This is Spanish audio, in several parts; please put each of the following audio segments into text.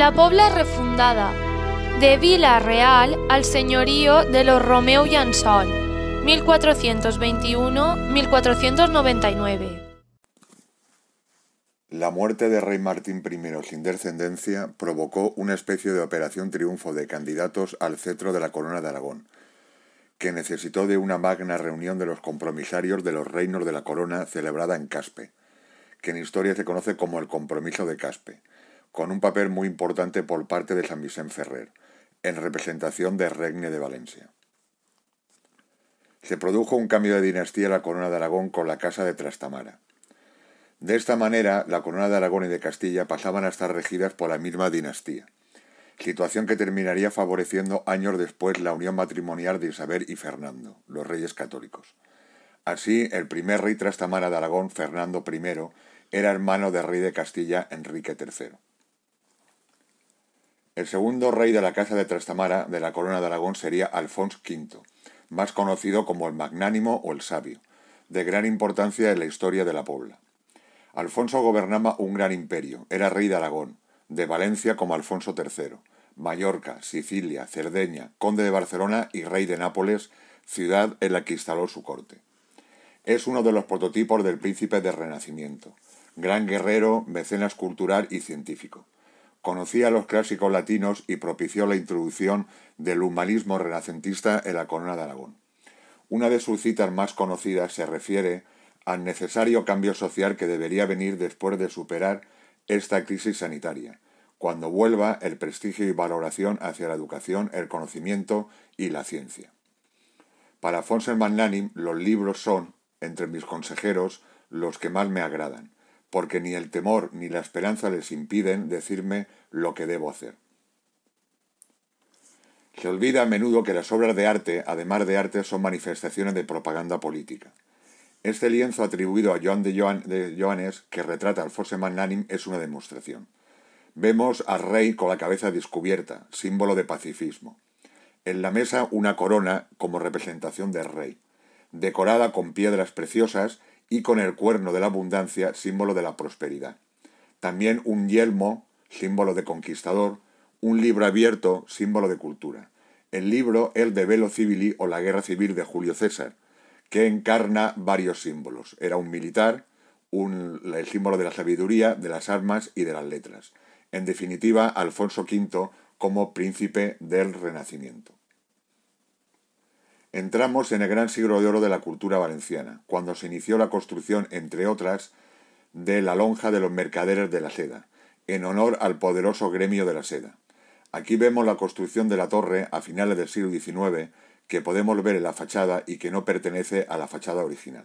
la Pobla refundada, de Vila Real al señorío de los Romeu Ansol 1421-1499. La muerte de rey Martín I sin descendencia provocó una especie de operación triunfo de candidatos al cetro de la corona de Aragón, que necesitó de una magna reunión de los compromisarios de los reinos de la corona celebrada en Caspe, que en historia se conoce como el Compromiso de Caspe con un papel muy importante por parte de San Vicente Ferrer, en representación del Regne de Valencia. Se produjo un cambio de dinastía en la corona de Aragón con la casa de Trastamara. De esta manera, la corona de Aragón y de Castilla pasaban a estar regidas por la misma dinastía, situación que terminaría favoreciendo años después la unión matrimonial de Isabel y Fernando, los reyes católicos. Así, el primer rey Trastamara de Aragón, Fernando I, era hermano del rey de Castilla, Enrique III. El segundo rey de la Casa de Trastamara de la Corona de Aragón sería Alfonso V, más conocido como el Magnánimo o el Sabio, de gran importancia en la historia de la Pobla. Alfonso gobernaba un gran imperio, era rey de Aragón, de Valencia como Alfonso III, Mallorca, Sicilia, Cerdeña, conde de Barcelona y rey de Nápoles, ciudad en la que instaló su corte. Es uno de los prototipos del príncipe del Renacimiento, gran guerrero, mecenas cultural y científico conocía los clásicos latinos y propició la introducción del humanismo renacentista en la corona de Aragón. Una de sus citas más conocidas se refiere al necesario cambio social que debería venir después de superar esta crisis sanitaria, cuando vuelva el prestigio y valoración hacia la educación, el conocimiento y la ciencia. Para Fonser Magnanim, los libros son, entre mis consejeros, los que más me agradan porque ni el temor ni la esperanza les impiden decirme lo que debo hacer. Se olvida a menudo que las obras de arte, además de arte, son manifestaciones de propaganda política. Este lienzo atribuido a Joan de, Joanes, que retrata al Force Magnanim, es una demostración. Vemos al rey con la cabeza descubierta, símbolo de pacifismo. En la mesa una corona como representación del rey, decorada con piedras preciosas y con el cuerno de la abundancia, símbolo de la prosperidad. También un yelmo, símbolo de conquistador, un libro abierto, símbolo de cultura. El libro El de Velo Civili o la Guerra Civil de Julio César, que encarna varios símbolos. Era un militar, un, el símbolo de la sabiduría, de las armas y de las letras. En definitiva, Alfonso V como príncipe del Renacimiento. Entramos en el gran siglo de oro de la cultura valenciana, cuando se inició la construcción, entre otras, de la lonja de los mercaderes de la seda, en honor al poderoso gremio de la seda. Aquí vemos la construcción de la torre a finales del siglo XIX, que podemos ver en la fachada y que no pertenece a la fachada original.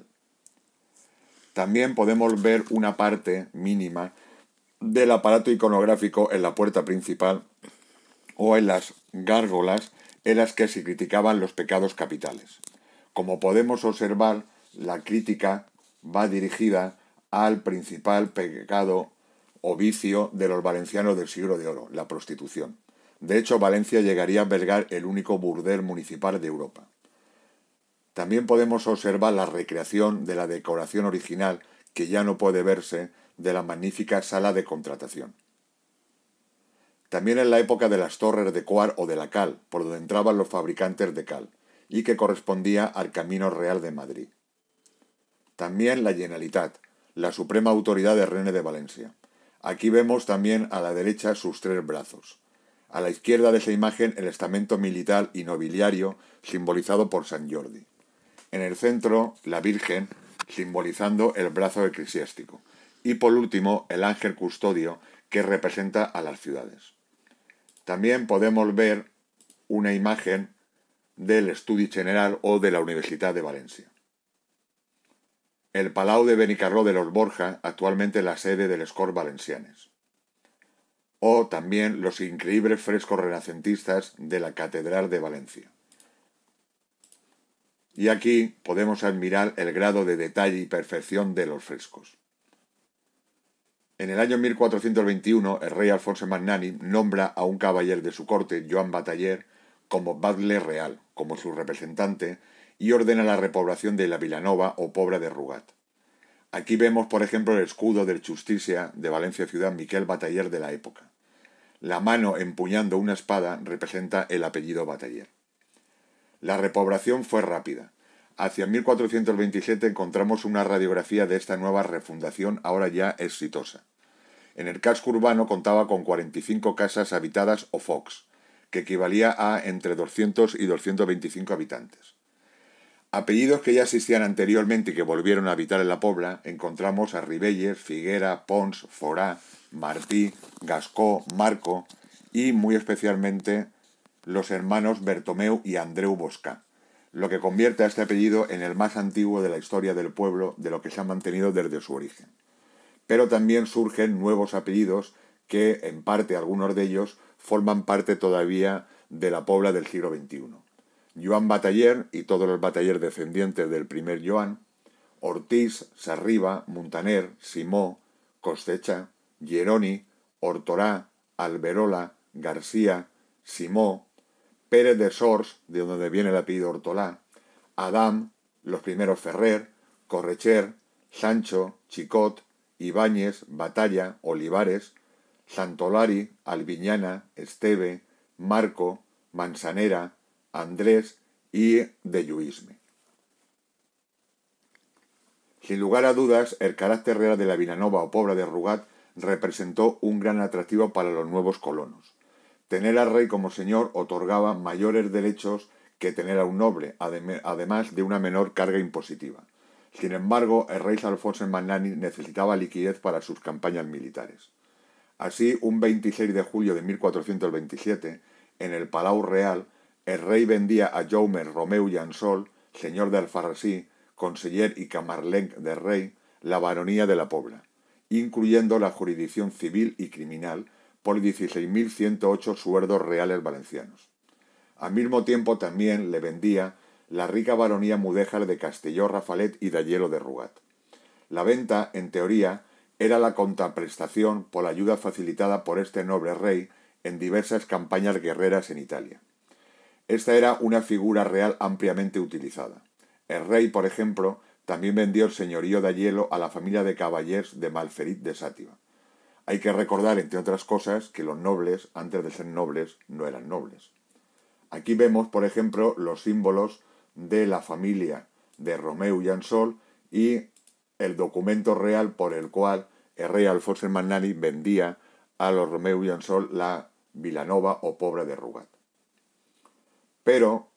También podemos ver una parte mínima del aparato iconográfico en la puerta principal o en las gárgolas en las que se criticaban los pecados capitales. Como podemos observar, la crítica va dirigida al principal pecado o vicio de los valencianos del siglo de oro, la prostitución. De hecho, Valencia llegaría a albergar el único burdel municipal de Europa. También podemos observar la recreación de la decoración original que ya no puede verse de la magnífica sala de contratación. También en la época de las torres de Coar o de la Cal, por donde entraban los fabricantes de cal, y que correspondía al Camino Real de Madrid. También la Generalitat, la suprema autoridad de René de Valencia. Aquí vemos también a la derecha sus tres brazos. A la izquierda de esa imagen el estamento militar y nobiliario simbolizado por San Jordi. En el centro, la Virgen, simbolizando el brazo eclesiástico. Y por último, el ángel custodio, que representa a las ciudades. También podemos ver una imagen del estudio General o de la Universidad de Valencia. El Palau de Benicarló de los Borja, actualmente la sede del Escor Valencianes. O también los increíbles frescos renacentistas de la Catedral de Valencia. Y aquí podemos admirar el grado de detalle y perfección de los frescos. En el año 1421, el rey Alfonso Magnani nombra a un caballero de su corte, Joan Bataller, como Badle Real, como su representante, y ordena la repoblación de la Vilanova o Pobra de Rugat. Aquí vemos, por ejemplo, el escudo del Justicia de Valencia Ciudad Miquel Bataller de la época. La mano empuñando una espada representa el apellido Bataller. La repoblación fue rápida. Hacia 1427 encontramos una radiografía de esta nueva refundación ahora ya exitosa. En el casco urbano contaba con 45 casas habitadas o fox, que equivalía a entre 200 y 225 habitantes. Apellidos que ya existían anteriormente y que volvieron a habitar en la Pobla, encontramos a Ribelles, Figuera, Pons, Forá, Martí, Gascó, Marco y muy especialmente los hermanos Bertomeu y Andreu Bosca lo que convierte a este apellido en el más antiguo de la historia del pueblo de lo que se ha mantenido desde su origen. Pero también surgen nuevos apellidos que, en parte algunos de ellos, forman parte todavía de la Pobla del siglo XXI. Joan Bataller y todos los Bataller descendientes del primer Joan, Ortiz, Sarriba, Muntaner, Simó, Costecha, Geroni, Ortorá, Alberola, García, Simó, eres de Sors, de donde viene el apellido Ortolá, Adam, los primeros Ferrer, Correcher, Sancho, Chicot, Ibáñez, Batalla, Olivares, Santolari, Alviñana, Esteve, Marco, Manzanera, Andrés y de Lluisme. Sin lugar a dudas, el carácter real de la Vilanova o Pobla de Rugat representó un gran atractivo para los nuevos colonos. Tener al rey como señor otorgaba mayores derechos que tener a un noble, además de una menor carga impositiva. Sin embargo, el rey Alfonso Magnani necesitaba liquidez para sus campañas militares. Así, un 26 de julio de 1427, en el Palau Real, el rey vendía a Jaume Romeu Jansol, señor de Alfarrasí, conseller y camarlenc del rey, la baronía de la Pobla, incluyendo la jurisdicción civil y criminal por 16.108 suerdos reales valencianos. Al mismo tiempo también le vendía la rica baronía mudéjar de Castelló Rafalet y Hielo de Rugat. La venta, en teoría, era la contraprestación por la ayuda facilitada por este noble rey en diversas campañas guerreras en Italia. Esta era una figura real ampliamente utilizada. El rey, por ejemplo, también vendió el señorío de Hielo a la familia de caballers de Malferit de Sátiva. Hay que recordar, entre otras cosas, que los nobles, antes de ser nobles, no eran nobles. Aquí vemos, por ejemplo, los símbolos de la familia de Romeo Jansol y el documento real por el cual el rey Alfonso Magnani vendía a los Romeo Jansol la Vilanova o Pobre de Rugat. Pero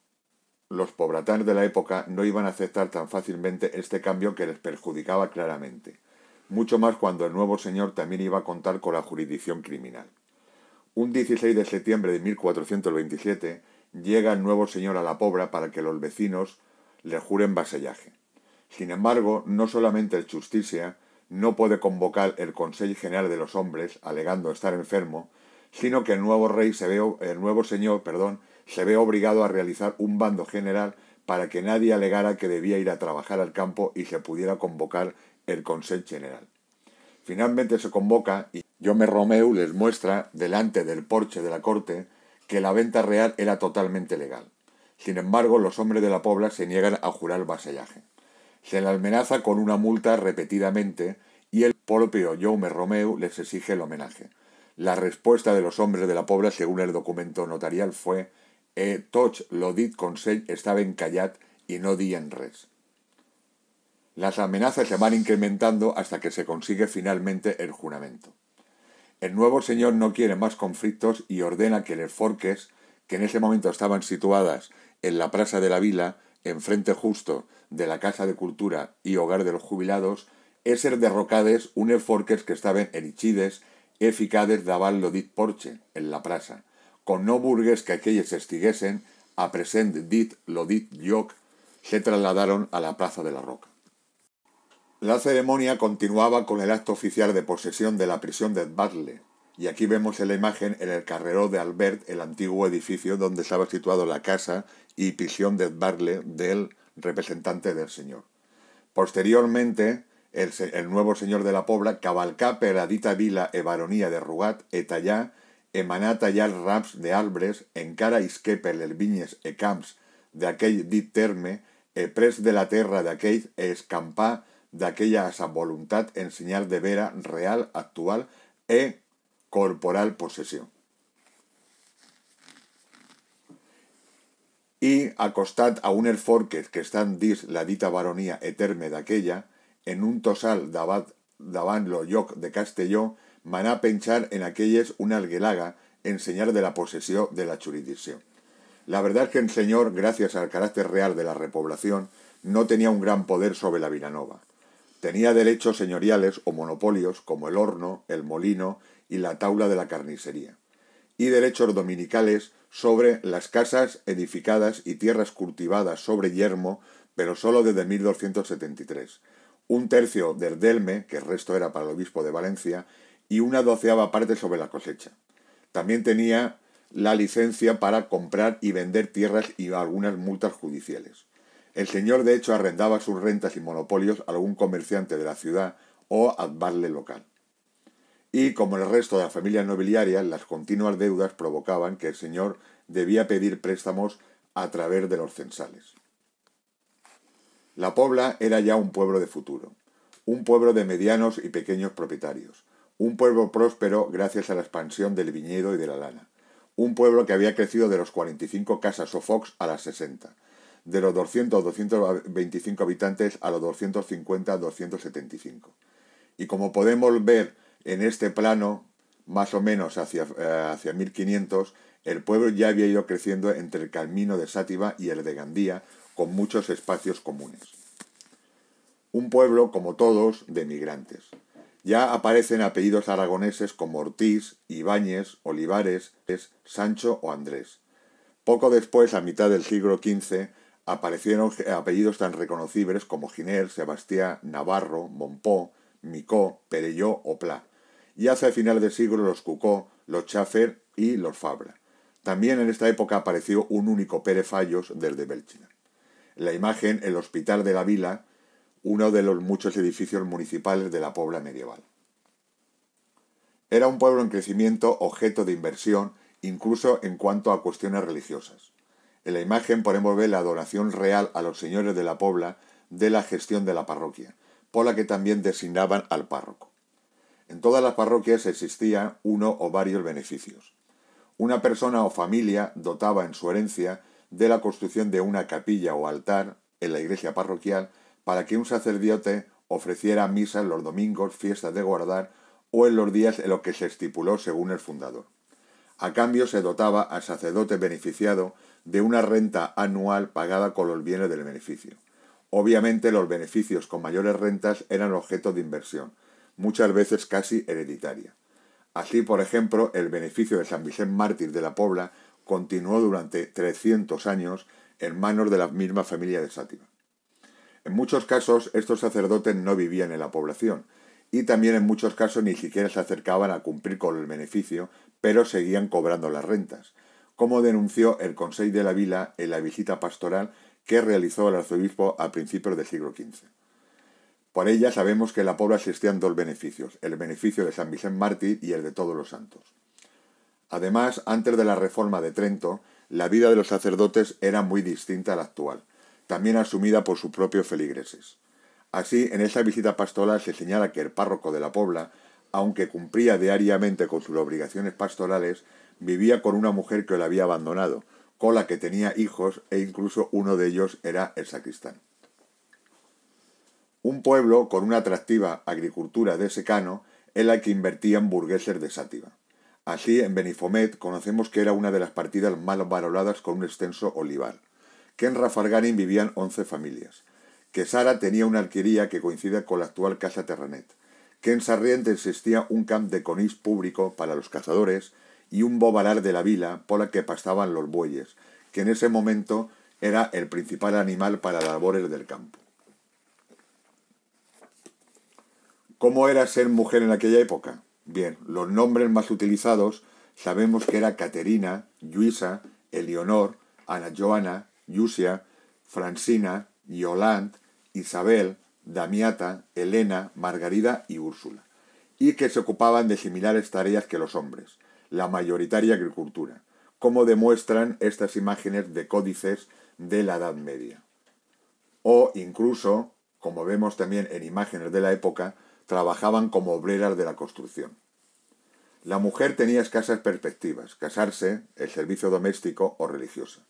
los pobratanes de la época no iban a aceptar tan fácilmente este cambio que les perjudicaba claramente mucho más cuando el nuevo señor también iba a contar con la jurisdicción criminal. Un 16 de septiembre de 1427 llega el nuevo señor a la pobra para que los vecinos le juren vasallaje. Sin embargo, no solamente el Justicia no puede convocar el Consejo General de los Hombres, alegando estar enfermo, sino que el nuevo rey se ve, el nuevo señor, perdón, se ve obligado a realizar un bando general para que nadie alegara que debía ir a trabajar al campo y se pudiera convocar el Consejo General. Finalmente se convoca y Jome Romeu les muestra, delante del porche de la corte, que la venta real era totalmente legal. Sin embargo, los hombres de la Pobla se niegan a jurar vasallaje. Se le amenaza con una multa repetidamente y el propio Jome Romeu les exige el homenaje. La respuesta de los hombres de la Pobla, según el documento notarial, fue «E toch lo dit estaba en callat y no di en res». Las amenazas se van incrementando hasta que se consigue finalmente el juramento. El nuevo señor no quiere más conflictos y ordena que el forques, que en ese momento estaban situadas en la Plaza de la Vila, enfrente justo de la Casa de Cultura y Hogar de los Jubilados, es ser derrocades un forques que estaba en erichides, eficades daval lo dit porche, en la plaza, con no burgues que aquellos estiguesen, a present dit lodit dit se trasladaron a la Plaza de la Roca. La ceremonia continuaba con el acto oficial de posesión de la prisión de Barle, y aquí vemos en la imagen en el carreró de Albert el antiguo edificio donde estaba situado la casa y prisión de Barle del representante del señor. Posteriormente, el, nuevo señor de la Pobla cabalcá la dita vila e baronía de Rugat etayá emanata ya raps de Albres, encara isque per les e camps de aquel dit terme e pres de la terra de aquel e escampá aquella esa voluntad en señal de vera, real, actual e corporal posesión. Y, acostad a un elforque que están dis la dita eterna de aquella, en un tosal daban lo yoc de Castelló, maná penchar en aquellas una alguelaga en señal de la posesión de la jurisdicción. La verdad es que el señor, gracias al carácter real de la repoblación, no tenía un gran poder sobre la Vilanova. Tenía derechos señoriales o monopolios como el horno, el molino y la taula de la carnicería, y derechos dominicales sobre las casas edificadas y tierras cultivadas sobre yermo, pero sólo desde 1273, un tercio del delme, que el resto era para el obispo de Valencia, y una doceava parte sobre la cosecha. También tenía la licencia para comprar y vender tierras y algunas multas judiciales. El señor de hecho arrendaba sus rentas y monopolios a algún comerciante de la ciudad o al barle local. Y como el resto de la familia nobiliaria, las continuas deudas provocaban que el señor debía pedir préstamos a través de los censales. La Pobla era ya un pueblo de futuro, un pueblo de medianos y pequeños propietarios, un pueblo próspero gracias a la expansión del viñedo y de la lana, un pueblo que había crecido de los 45 casas o Fox a las 60, de los 200 225 habitantes a los 250 275. Y como podemos ver en este plano, más o menos hacia, eh, hacia 1500, el pueblo ya había ido creciendo entre el camino de Sátiva y el de Gandía, con muchos espacios comunes. Un pueblo, como todos, de migrantes. Ya aparecen apellidos aragoneses como Ortiz, Ibáñez, Olivares, Sancho o Andrés. Poco después, a mitad del siglo XV, aparecieron apellidos tan reconocibles como Giner, Sebastián, Navarro, Monpó, Micó, Perelló o Pla, y hacia el final del siglo los Cucó, los Cháfer y los Fabra. También en esta época apareció un único Pérez Fallos desde Bélgica. La imagen, el Hospital de la Vila, uno de los muchos edificios municipales de la Pobla medieval. Era un pueblo en crecimiento, objeto de inversión, incluso en cuanto a cuestiones religiosas. En la imagen podemos ver la donación real a los señores de la Pobla de la gestión de la parroquia, por la que también designaban al párroco. En todas las parroquias existía uno o varios beneficios. Una persona o familia dotaba en su herencia de la construcción de una capilla o altar en la iglesia parroquial para que un sacerdote ofreciera misa en los domingos, fiestas de guardar o en los días en los que se estipuló según el fundador. A cambio se dotaba al sacerdote beneficiado de una renta anual pagada con los bienes del beneficio. Obviamente los beneficios con mayores rentas eran objeto de inversión, muchas veces casi hereditaria. Así, por ejemplo, el beneficio de San Vicente Mártir de la Pobla continuó durante 300 años en manos de la misma familia de Sátiva. En muchos casos estos sacerdotes no vivían en la población y también en muchos casos ni siquiera se acercaban a cumplir con el beneficio, pero seguían cobrando las rentas como denunció el Consejo de la Vila en la visita pastoral que realizó el arzobispo a principios del siglo XV. Por ella sabemos que en la pobla existían dos beneficios, el beneficio de San Vicente Mártir y el de todos los santos. Además, antes de la reforma de Trento, la vida de los sacerdotes era muy distinta a la actual, también asumida por sus propios feligreses. Así, en esa visita pastoral se señala que el párroco de la Pobla, aunque cumplía diariamente con sus obligaciones pastorales, Vivía con una mujer que lo había abandonado, con la que tenía hijos e incluso uno de ellos era el sacristán. Un pueblo con una atractiva agricultura de secano en la que invertían burgueses de Sátiva. Así, en Benifomet conocemos que era una de las partidas más valoradas con un extenso olivar, que en Rafarganin vivían once familias, que Sara tenía una alquería que coincide con la actual Casa Terranet, que en Sarriente existía un camp de conís público para los cazadores y un bobalar de la vila por la que pastaban los bueyes, que en ese momento era el principal animal para labores del campo. ¿Cómo era ser mujer en aquella época? Bien, los nombres más utilizados sabemos que era Caterina, Luisa, Eleonor, Ana Joana, Yusia, Francina, Yolant, Isabel, Damiata, Elena, Margarida y Úrsula, y que se ocupaban de similares tareas que los hombres la mayoritaria agricultura, como demuestran estas imágenes de códices de la Edad Media. O incluso, como vemos también en imágenes de la época, trabajaban como obreras de la construcción. La mujer tenía escasas perspectivas, casarse, el servicio doméstico o religiosa.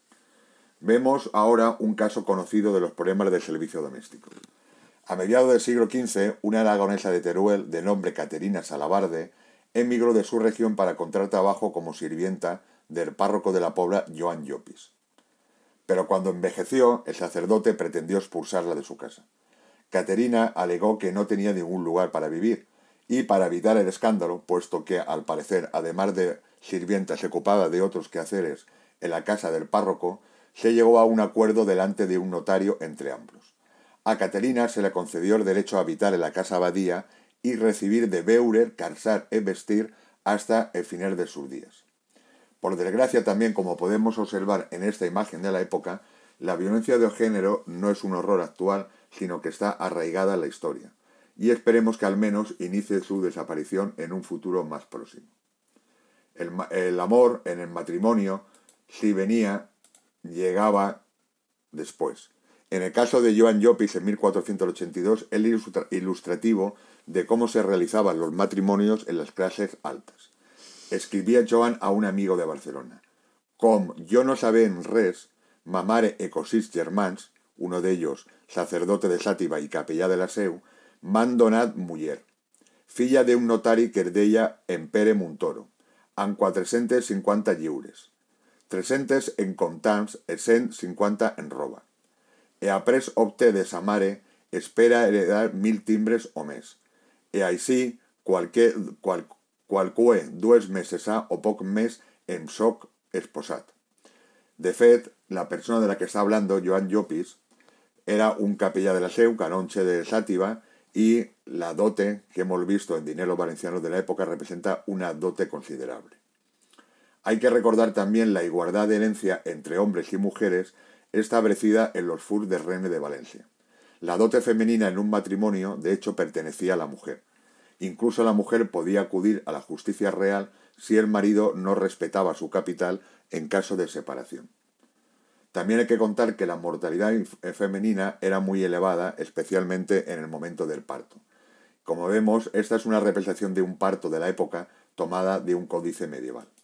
Vemos ahora un caso conocido de los problemas del servicio doméstico. A mediados del siglo XV, una aragonesa de Teruel, de nombre Caterina Salabarde, emigró de su región para encontrar trabajo como sirvienta del párroco de la Pobla, Joan Llopis. Pero cuando envejeció, el sacerdote pretendió expulsarla de su casa. Caterina alegó que no tenía ningún lugar para vivir, y para evitar el escándalo, puesto que, al parecer, además de sirvienta se ocupaba de otros quehaceres en la casa del párroco, se llegó a un acuerdo delante de un notario entre ambos. A Caterina se le concedió el derecho a habitar en la casa abadía y recibir de Beurer, cansar y e Vestir hasta el final de sus días. Por desgracia también, como podemos observar en esta imagen de la época, la violencia de género no es un horror actual, sino que está arraigada en la historia, y esperemos que al menos inicie su desaparición en un futuro más próximo. El, el amor en el matrimonio, si venía, llegaba después. En el caso de Joan Llopis en 1482, el ilustrativo de cómo se realizaban los matrimonios en las clases altas. Escribía Joan a un amigo de Barcelona. Com yo no saben res, mamare ecosist germans, uno de ellos, sacerdote de Sátiva y capellá de la Seu, mandonat filla de un notari que ella en Pere Muntoro, amb 450 lliures, 300 en contans e 150 en roba. E pres opte de samare espera heredar mil timbres o mes. E qual, dues meses o poc mes soc esposat. De fet, la persona de la que está hablando, Joan Llopis, era un capellán de la seu, canonche de Sátiva, y la dote que hemos visto en dinero valenciano de la época representa una dote considerable. Hay que recordar también la igualdad de herencia entre hombres y mujeres establecida en los FUR de René de Valencia. La dote femenina en un matrimonio, de hecho, pertenecía a la mujer. Incluso la mujer podía acudir a la justicia real si el marido no respetaba su capital en caso de separación. También hay que contar que la mortalidad eh, femenina era muy elevada, especialmente en el momento del parto. Como vemos, esta es una representación de un parto de la época tomada de un códice medieval.